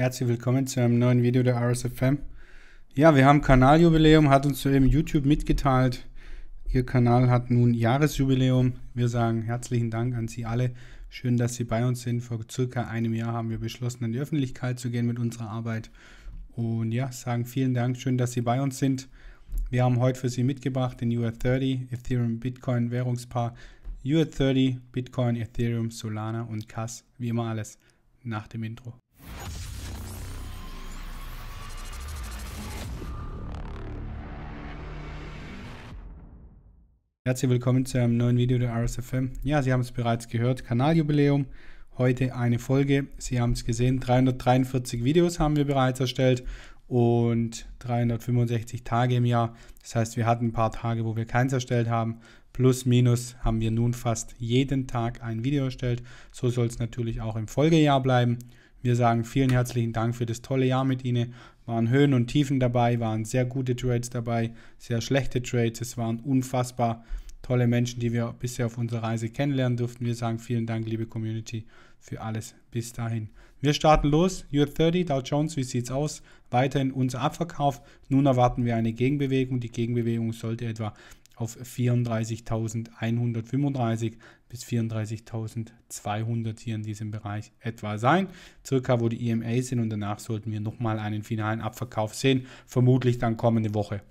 Herzlich willkommen zu einem neuen Video der RSFM. Ja, wir haben Kanaljubiläum, hat uns soeben YouTube mitgeteilt. Ihr Kanal hat nun Jahresjubiläum. Wir sagen herzlichen Dank an Sie alle. Schön, dass Sie bei uns sind. Vor circa einem Jahr haben wir beschlossen, in die Öffentlichkeit zu gehen mit unserer Arbeit. Und ja, sagen vielen Dank. Schön, dass Sie bei uns sind. Wir haben heute für Sie mitgebracht den UR30, Ethereum, Bitcoin, Währungspaar, UR30, Bitcoin, Ethereum, Solana und CAS. Wie immer alles nach dem Intro. Herzlich willkommen zu einem neuen Video der RSFM. Ja, Sie haben es bereits gehört, Kanaljubiläum. Heute eine Folge. Sie haben es gesehen, 343 Videos haben wir bereits erstellt und 365 Tage im Jahr. Das heißt, wir hatten ein paar Tage, wo wir keins erstellt haben. Plus, minus haben wir nun fast jeden Tag ein Video erstellt. So soll es natürlich auch im Folgejahr bleiben. Wir sagen vielen herzlichen Dank für das tolle Jahr mit Ihnen waren Höhen und Tiefen dabei, waren sehr gute Trades dabei, sehr schlechte Trades. Es waren unfassbar tolle Menschen, die wir bisher auf unserer Reise kennenlernen durften. Wir sagen vielen Dank, liebe Community, für alles. Bis dahin. Wir starten los. Year 30, Dow Jones, wie sieht's aus? Weiterhin unser Abverkauf. Nun erwarten wir eine Gegenbewegung. Die Gegenbewegung sollte etwa auf 34.135 bis 34.200 hier in diesem Bereich etwa sein. Circa, wo die EMA sind und danach sollten wir nochmal einen finalen Abverkauf sehen. Vermutlich dann kommende Woche.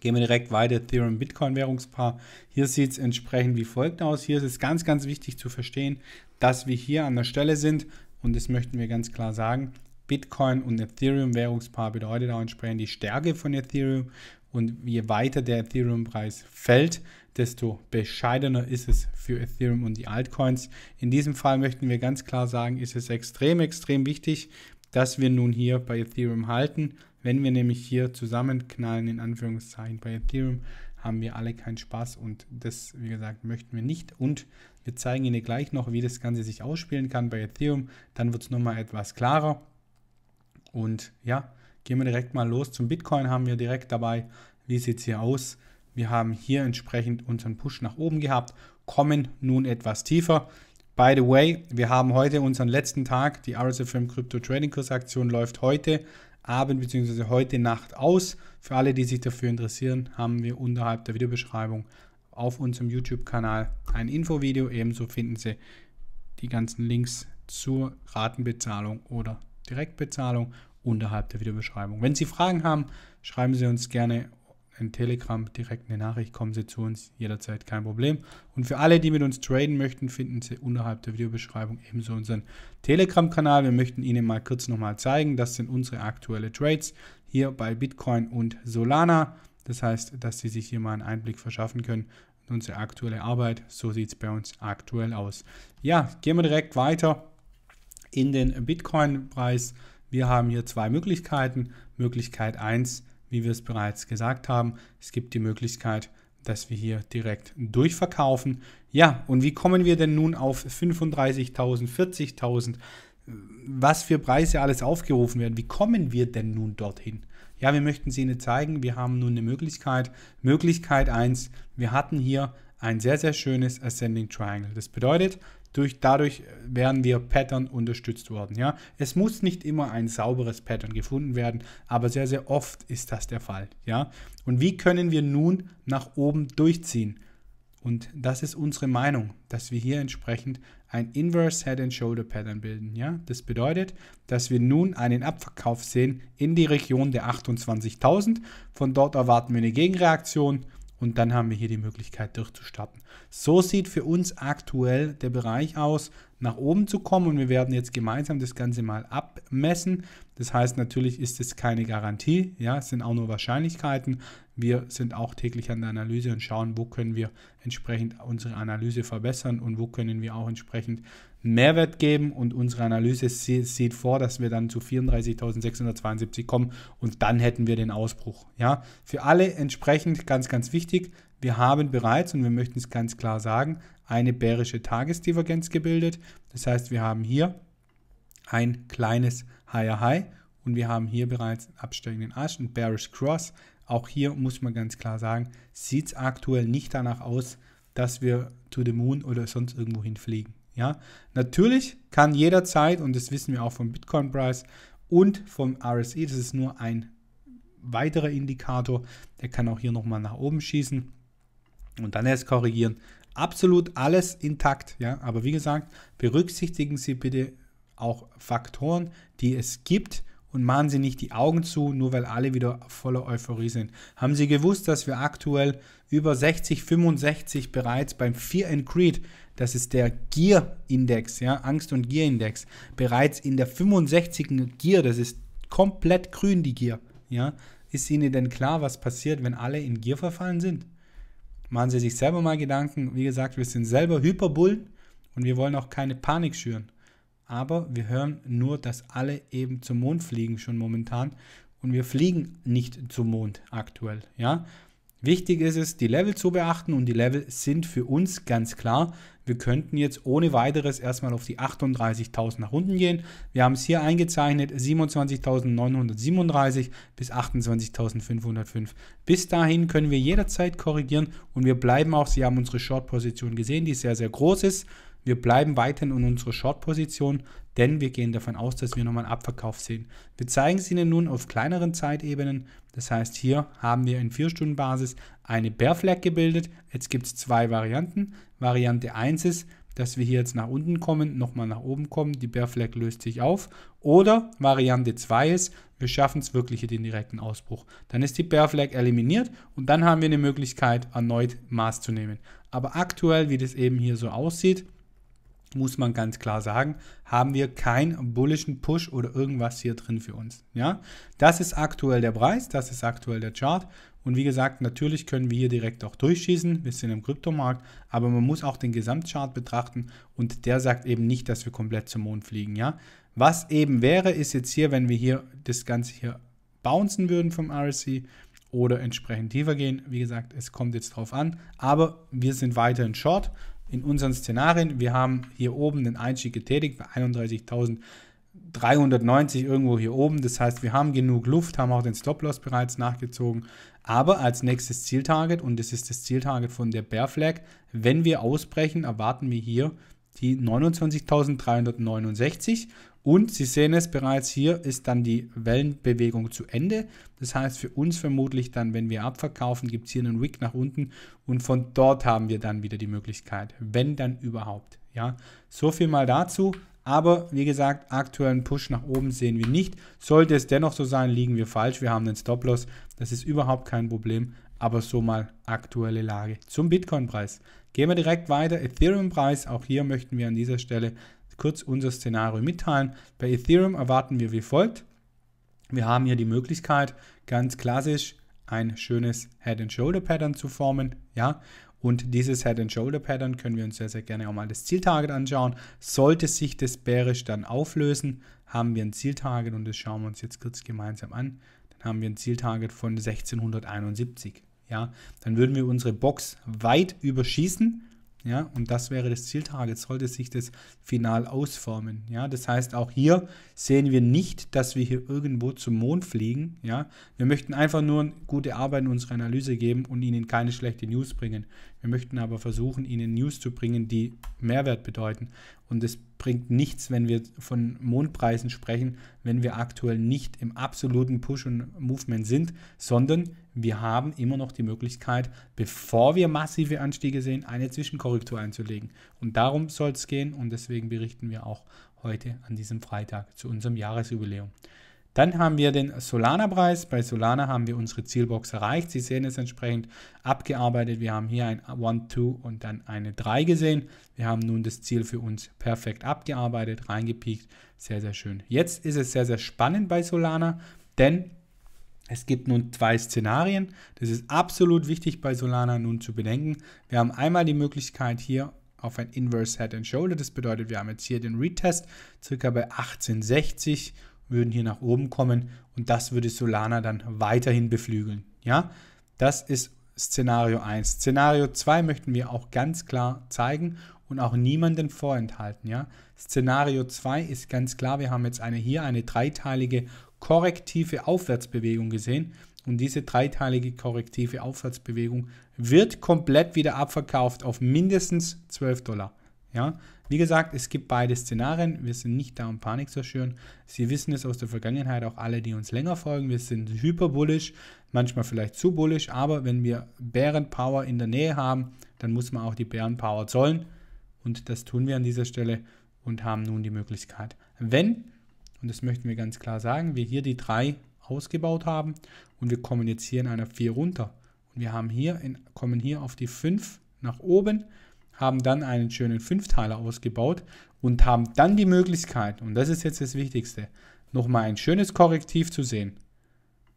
Gehen wir direkt weiter, Ethereum Bitcoin Währungspaar. Hier sieht es entsprechend wie folgt aus. Hier ist es ganz, ganz wichtig zu verstehen, dass wir hier an der Stelle sind und das möchten wir ganz klar sagen. Bitcoin und Ethereum Währungspaar bedeutet auch entsprechend die Stärke von Ethereum und je weiter der Ethereum-Preis fällt, desto bescheidener ist es für Ethereum und die Altcoins. In diesem Fall möchten wir ganz klar sagen, ist es extrem, extrem wichtig, dass wir nun hier bei Ethereum halten. Wenn wir nämlich hier zusammenknallen, in Anführungszeichen bei Ethereum, haben wir alle keinen Spaß und das, wie gesagt, möchten wir nicht. Und wir zeigen Ihnen gleich noch, wie das Ganze sich ausspielen kann bei Ethereum. Dann wird es nochmal etwas klarer. Und ja, gehen wir direkt mal los. Zum Bitcoin haben wir direkt dabei. Wie sieht es hier aus? Wir haben hier entsprechend unseren Push nach oben gehabt, kommen nun etwas tiefer. By the way, wir haben heute unseren letzten Tag. Die RSFM Crypto Trading Kurs Aktion läuft heute Abend bzw. heute Nacht aus. Für alle, die sich dafür interessieren, haben wir unterhalb der Videobeschreibung auf unserem YouTube-Kanal ein Infovideo. Ebenso finden Sie die ganzen Links zur Ratenbezahlung oder Direktbezahlung unterhalb der Videobeschreibung. Wenn Sie Fragen haben, schreiben Sie uns gerne in Telegram, direkt eine Nachricht, kommen Sie zu uns, jederzeit kein Problem. Und für alle, die mit uns traden möchten, finden Sie unterhalb der Videobeschreibung ebenso unseren Telegram-Kanal. Wir möchten Ihnen mal kurz nochmal zeigen, das sind unsere aktuellen Trades hier bei Bitcoin und Solana. Das heißt, dass Sie sich hier mal einen Einblick verschaffen können in unsere aktuelle Arbeit. So sieht es bei uns aktuell aus. Ja, gehen wir direkt weiter in den Bitcoin-Preis. Wir haben hier zwei Möglichkeiten. Möglichkeit 1, wie wir es bereits gesagt haben, es gibt die Möglichkeit, dass wir hier direkt durchverkaufen. Ja, und wie kommen wir denn nun auf 35.000, 40.000, was für Preise alles aufgerufen werden? Wie kommen wir denn nun dorthin? Ja, wir möchten es Ihnen zeigen. Wir haben nun eine Möglichkeit. Möglichkeit 1, wir hatten hier ein sehr, sehr schönes Ascending Triangle. Das bedeutet, durch, dadurch werden wir Pattern unterstützt worden. Ja? Es muss nicht immer ein sauberes Pattern gefunden werden, aber sehr, sehr oft ist das der Fall. Ja? Und wie können wir nun nach oben durchziehen? Und das ist unsere Meinung, dass wir hier entsprechend ein Inverse Head and Shoulder Pattern bilden. Ja? Das bedeutet, dass wir nun einen Abverkauf sehen in die Region der 28.000. Von dort erwarten wir eine Gegenreaktion und dann haben wir hier die Möglichkeit durchzustarten. So sieht für uns aktuell der Bereich aus, nach oben zu kommen und wir werden jetzt gemeinsam das Ganze mal abmessen. Das heißt, natürlich ist es keine Garantie, ja, es sind auch nur Wahrscheinlichkeiten. Wir sind auch täglich an der Analyse und schauen, wo können wir entsprechend unsere Analyse verbessern und wo können wir auch entsprechend Mehrwert geben. Und unsere Analyse sieht vor, dass wir dann zu 34.672 kommen und dann hätten wir den Ausbruch. Ja, für alle entsprechend ganz, ganz wichtig. Wir haben bereits, und wir möchten es ganz klar sagen, eine bärische Tagesdivergenz gebildet. Das heißt, wir haben hier ein kleines Higher High und wir haben hier bereits einen absteigenden Arsch und Bearish Cross. Auch hier muss man ganz klar sagen, sieht es aktuell nicht danach aus, dass wir to the moon oder sonst irgendwo hinfliegen. Ja, natürlich kann jederzeit, und das wissen wir auch vom bitcoin Price und vom RSI, das ist nur ein weiterer Indikator, der kann auch hier nochmal nach oben schießen und dann erst korrigieren. Absolut alles intakt, ja, aber wie gesagt, berücksichtigen Sie bitte auch Faktoren, die es gibt und machen Sie nicht die Augen zu, nur weil alle wieder voller Euphorie sind. Haben Sie gewusst, dass wir aktuell über 60, 65 bereits beim Fear and Creed, das ist der Gier-Index, ja, Angst- und Gier-Index, bereits in der 65. Gier, das ist komplett grün die Gier, ja, ist Ihnen denn klar, was passiert, wenn alle in Gier verfallen sind? Machen Sie sich selber mal Gedanken. Wie gesagt, wir sind selber Hyperbullen und wir wollen auch keine Panik schüren aber wir hören nur, dass alle eben zum Mond fliegen schon momentan und wir fliegen nicht zum Mond aktuell, ja. Wichtig ist es, die Level zu beachten und die Level sind für uns ganz klar. Wir könnten jetzt ohne weiteres erstmal auf die 38.000 nach unten gehen. Wir haben es hier eingezeichnet, 27.937 bis 28.505. Bis dahin können wir jederzeit korrigieren und wir bleiben auch, Sie haben unsere Short-Position gesehen, die sehr, sehr groß ist. Wir bleiben weiterhin in unserer Short-Position, denn wir gehen davon aus, dass wir nochmal einen Abverkauf sehen. Wir zeigen es Ihnen nun auf kleineren Zeitebenen. Das heißt, hier haben wir in 4-Stunden-Basis eine Bear Flag gebildet. Jetzt gibt es zwei Varianten. Variante 1 ist, dass wir hier jetzt nach unten kommen, nochmal nach oben kommen, die Bear Flag löst sich auf. Oder Variante 2 ist, wir schaffen es wirklich hier den direkten Ausbruch. Dann ist die Bear Flag eliminiert und dann haben wir eine Möglichkeit, erneut Maß zu nehmen. Aber aktuell, wie das eben hier so aussieht, muss man ganz klar sagen, haben wir keinen bullischen Push oder irgendwas hier drin für uns. Ja, das ist aktuell der Preis, das ist aktuell der Chart. Und wie gesagt, natürlich können wir hier direkt auch durchschießen. Wir sind im Kryptomarkt, aber man muss auch den Gesamtchart betrachten und der sagt eben nicht, dass wir komplett zum Mond fliegen. Ja, was eben wäre, ist jetzt hier, wenn wir hier das Ganze hier bouncen würden vom RSC oder entsprechend tiefer gehen. Wie gesagt, es kommt jetzt drauf an, aber wir sind weiterhin short in unseren Szenarien. Wir haben hier oben den Einstieg getätigt bei 31.390 irgendwo hier oben. Das heißt, wir haben genug Luft, haben auch den Stop-Loss bereits nachgezogen. Aber als nächstes Zieltarget, und das ist das Zieltarget von der Bear Flag, wenn wir ausbrechen, erwarten wir hier die 29.369 und Sie sehen es bereits hier, ist dann die Wellenbewegung zu Ende. Das heißt für uns vermutlich dann, wenn wir abverkaufen, gibt es hier einen Wick nach unten und von dort haben wir dann wieder die Möglichkeit, wenn dann überhaupt. Ja, so viel mal dazu. Aber wie gesagt, aktuellen Push nach oben sehen wir nicht. Sollte es dennoch so sein, liegen wir falsch. Wir haben einen Stop-Loss. Das ist überhaupt kein Problem. Aber so mal aktuelle Lage zum Bitcoin-Preis. Gehen wir direkt weiter. Ethereum-Preis. Auch hier möchten wir an dieser Stelle kurz unser Szenario mitteilen. Bei Ethereum erwarten wir wie folgt. Wir haben hier die Möglichkeit, ganz klassisch ein schönes Head-and-Shoulder-Pattern zu formen. Ja, und dieses Head-and-Shoulder-Pattern können wir uns sehr, sehr gerne auch mal das Zieltarget anschauen. Sollte sich das bärisch dann auflösen, haben wir ein Zieltarget und das schauen wir uns jetzt kurz gemeinsam an. Dann haben wir ein Zieltarget von 1671. Ja, dann würden wir unsere Box weit überschießen ja, und das wäre das Zieltarget, sollte sich das final ausformen. Ja, das heißt, auch hier sehen wir nicht, dass wir hier irgendwo zum Mond fliegen. Ja, wir möchten einfach nur gute Arbeit in unserer Analyse geben und Ihnen keine schlechte News bringen. Wir möchten aber versuchen, Ihnen News zu bringen, die Mehrwert bedeuten. Und es bringt nichts, wenn wir von Mondpreisen sprechen, wenn wir aktuell nicht im absoluten Push und Movement sind, sondern wir haben immer noch die Möglichkeit, bevor wir massive Anstiege sehen, eine Zwischenkorrektur einzulegen. Und darum soll es gehen und deswegen berichten wir auch heute an diesem Freitag zu unserem Jahresjubiläum. Dann haben wir den Solana-Preis. Bei Solana haben wir unsere Zielbox erreicht. Sie sehen es entsprechend abgearbeitet. Wir haben hier ein 1, 2 und dann eine 3 gesehen. Wir haben nun das Ziel für uns perfekt abgearbeitet, reingepiekt. Sehr, sehr schön. Jetzt ist es sehr, sehr spannend bei Solana, denn es gibt nun zwei Szenarien. Das ist absolut wichtig bei Solana nun zu bedenken. Wir haben einmal die Möglichkeit hier auf ein Inverse Head and Shoulder. Das bedeutet, wir haben jetzt hier den Retest circa bei 1860, würden hier nach oben kommen und das würde Solana dann weiterhin beflügeln. Ja, das ist Szenario 1. Szenario 2 möchten wir auch ganz klar zeigen und auch niemanden vorenthalten. Ja? Szenario 2 ist ganz klar, wir haben jetzt eine, hier eine dreiteilige korrektive Aufwärtsbewegung gesehen und diese dreiteilige korrektive Aufwärtsbewegung wird komplett wieder abverkauft auf mindestens 12 Dollar. Ja? Wie gesagt, es gibt beide Szenarien. Wir sind nicht da, um Panik zu schüren. Sie wissen es aus der Vergangenheit, auch alle, die uns länger folgen. Wir sind hyperbullisch, manchmal vielleicht zu bullisch, aber wenn wir Bärenpower in der Nähe haben, dann muss man auch die Bärenpower zollen. Und das tun wir an dieser Stelle und haben nun die Möglichkeit, wenn, und das möchten wir ganz klar sagen, wir hier die 3 ausgebaut haben und wir kommen jetzt hier in einer 4 runter und wir haben hier in, kommen hier auf die 5 nach oben, haben dann einen schönen Fünfteiler ausgebaut und haben dann die Möglichkeit, und das ist jetzt das Wichtigste, nochmal ein schönes Korrektiv zu sehen.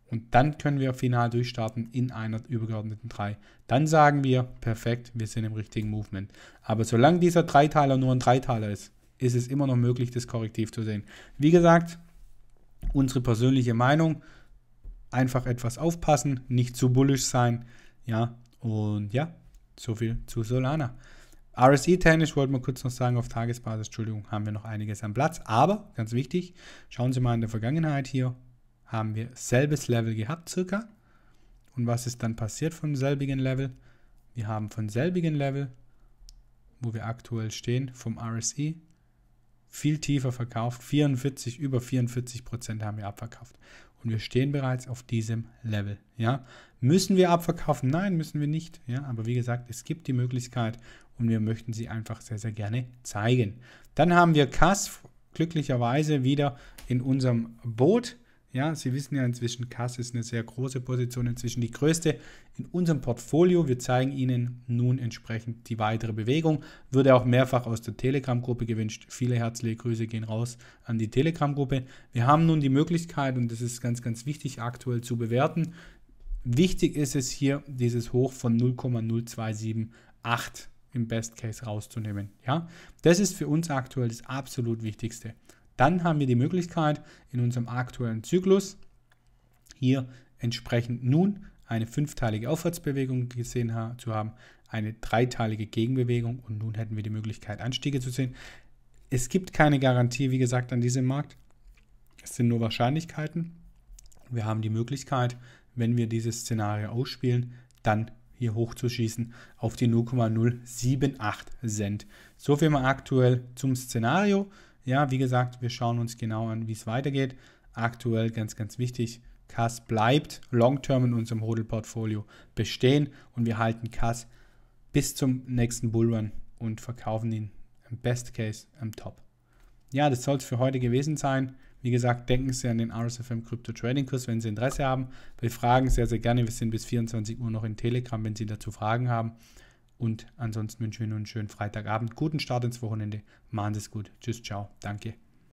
Und dann können wir final durchstarten in einer übergeordneten 3. Dann sagen wir, perfekt, wir sind im richtigen Movement. Aber solange dieser Dreiteiler nur ein Dreiteiler ist, ist es immer noch möglich, das korrektiv zu sehen. Wie gesagt, unsere persönliche Meinung, einfach etwas aufpassen, nicht zu bullisch sein. Ja, und ja, so viel zu Solana. RSI-technisch wollte man kurz noch sagen, auf Tagesbasis, Entschuldigung, haben wir noch einiges am Platz. Aber, ganz wichtig, schauen Sie mal in der Vergangenheit hier, haben wir selbes Level gehabt circa. Und was ist dann passiert von selbigen Level? Wir haben von selbigen Level, wo wir aktuell stehen, vom RSI, viel tiefer verkauft. 44, über 44 Prozent haben wir abverkauft. Und wir stehen bereits auf diesem Level. Ja? Müssen wir abverkaufen? Nein, müssen wir nicht. Ja? Aber wie gesagt, es gibt die Möglichkeit und wir möchten sie einfach sehr, sehr gerne zeigen. Dann haben wir Kass glücklicherweise wieder in unserem Boot. Ja, Sie wissen ja inzwischen, Kass ist eine sehr große Position, inzwischen die größte in unserem Portfolio. Wir zeigen Ihnen nun entsprechend die weitere Bewegung. Würde auch mehrfach aus der Telegram-Gruppe gewünscht. Viele herzliche Grüße gehen raus an die Telegram-Gruppe. Wir haben nun die Möglichkeit, und das ist ganz, ganz wichtig aktuell zu bewerten, wichtig ist es hier, dieses Hoch von 0,0278 im Best Case rauszunehmen. Ja, das ist für uns aktuell das absolut Wichtigste. Dann haben wir die Möglichkeit, in unserem aktuellen Zyklus hier entsprechend nun eine fünfteilige Aufwärtsbewegung gesehen zu haben, eine dreiteilige Gegenbewegung und nun hätten wir die Möglichkeit, Anstiege zu sehen. Es gibt keine Garantie, wie gesagt, an diesem Markt. Es sind nur Wahrscheinlichkeiten. Wir haben die Möglichkeit, wenn wir dieses Szenario ausspielen, dann hier hochzuschießen auf die 0,078 Cent. So viel mal aktuell zum Szenario. Ja, wie gesagt, wir schauen uns genau an, wie es weitergeht. Aktuell ganz, ganz wichtig, CAS bleibt long-term in unserem Hodel-Portfolio bestehen und wir halten CAS bis zum nächsten Bullrun und verkaufen ihn im Best Case am Top. Ja, das soll es für heute gewesen sein. Wie gesagt, denken Sie an den RSFM Crypto Trading Kurs, wenn Sie Interesse haben. Wir fragen sehr, sehr gerne. Wir sind bis 24 Uhr noch in Telegram, wenn Sie dazu Fragen haben. Und ansonsten wünsche ich Ihnen einen schönen Freitagabend, guten Start ins Wochenende. Machen Sie es gut. Tschüss, ciao. Danke.